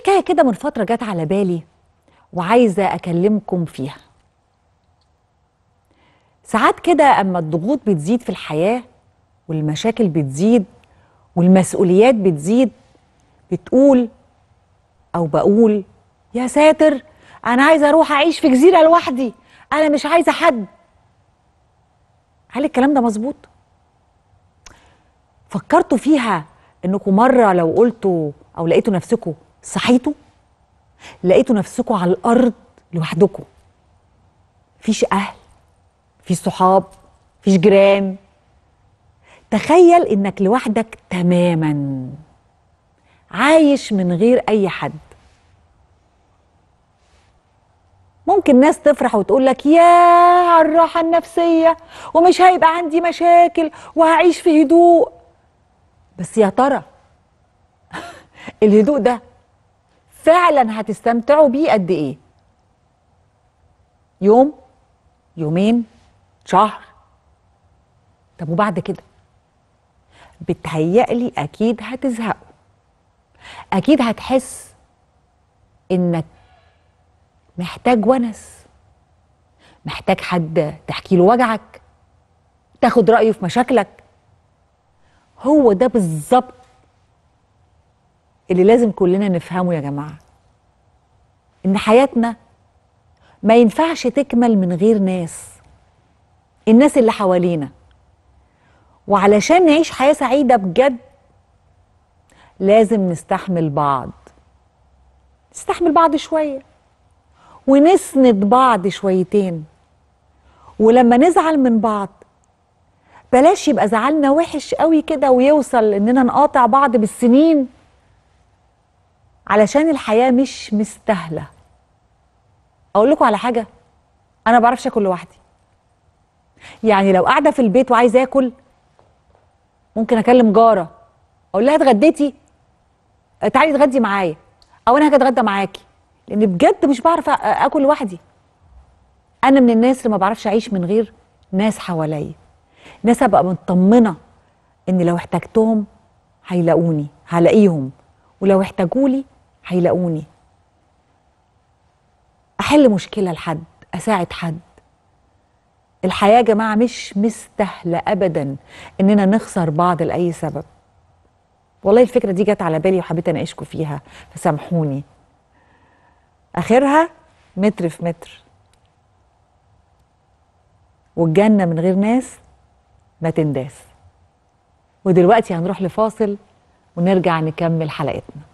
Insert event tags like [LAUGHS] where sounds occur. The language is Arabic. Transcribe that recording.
حكايه كده من فتره جت على بالي وعايزه اكلمكم فيها ساعات كده اما الضغوط بتزيد في الحياه والمشاكل بتزيد والمسؤوليات بتزيد بتقول او بقول يا ساتر انا عايزه اروح اعيش في جزيره لوحدي انا مش عايزه حد هل الكلام ده مظبوط فكرتوا فيها انكم مره لو قلتوا او لقيتوا نفسكم صحيتوا لقيتوا نفسكم على الارض لوحدكم مفيش اهل مفيش صحاب مفيش جيران تخيل انك لوحدك تماما عايش من غير اي حد ممكن ناس تفرح وتقول لك يا على الراحه النفسيه ومش هيبقى عندي مشاكل وهعيش في هدوء بس يا ترى [LAUGHS] الهدوء ده فعلا هتستمتعوا بيه قد ايه يوم يومين شهر طب وبعد كده بتهيألي اكيد هتزهقوا اكيد هتحس انك محتاج ونس محتاج حد تحكي له وجعك تاخد رايه في مشاكلك هو ده بالظبط اللي لازم كلنا نفهمه يا جماعه ان حياتنا ما ينفعش تكمل من غير ناس الناس اللي حوالينا وعلشان نعيش حياه سعيده بجد لازم نستحمل بعض نستحمل بعض شويه ونسند بعض شويتين ولما نزعل من بعض بلاش يبقى زعلنا وحش قوي كده ويوصل اننا نقاطع بعض بالسنين علشان الحياه مش مستاهله اقول لكم على حاجه انا ما بعرفش اكل لوحدي يعني لو قاعده في البيت وعايزه اكل ممكن اكلم جاره اقول لها اتغديتي آه، تعالي اتغدي معايا او انا هتغدى معاكي لان بجد مش بعرف اكل لوحدي انا من الناس اللي ما بعرفش اعيش من غير ناس حواليا ناس ابقى مطمنه ان لو احتجتهم هيلاقوني هلاقيهم ولو احتاجولي هيلاقوني احل مشكله لحد اساعد حد الحياه يا جماعه مش مستاهله ابدا اننا نخسر بعض لاي سبب والله الفكره دي جت على بالي وحبيت اناقشكم فيها فسامحوني اخرها متر في متر والجنه من غير ناس ما تنداس ودلوقتي هنروح لفاصل ونرجع نكمل حلقتنا